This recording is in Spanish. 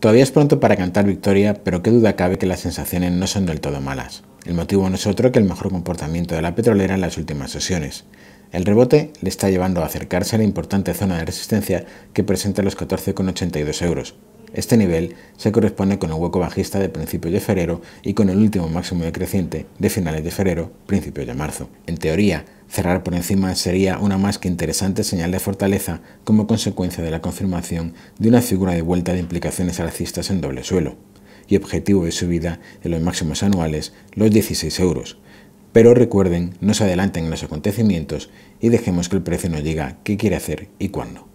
Todavía es pronto para cantar victoria, pero qué duda cabe que las sensaciones no son del todo malas. El motivo no es otro que el mejor comportamiento de la petrolera en las últimas sesiones. El rebote le está llevando a acercarse a la importante zona de resistencia que presenta los 14,82 euros, este nivel se corresponde con el hueco bajista de principios de febrero y con el último máximo decreciente de finales de febrero, principios de marzo. En teoría, cerrar por encima sería una más que interesante señal de fortaleza como consecuencia de la confirmación de una figura de vuelta de implicaciones alcistas en doble suelo y objetivo de subida en los máximos anuales, los 16 euros. Pero recuerden, no se adelanten en los acontecimientos y dejemos que el precio nos diga qué quiere hacer y cuándo.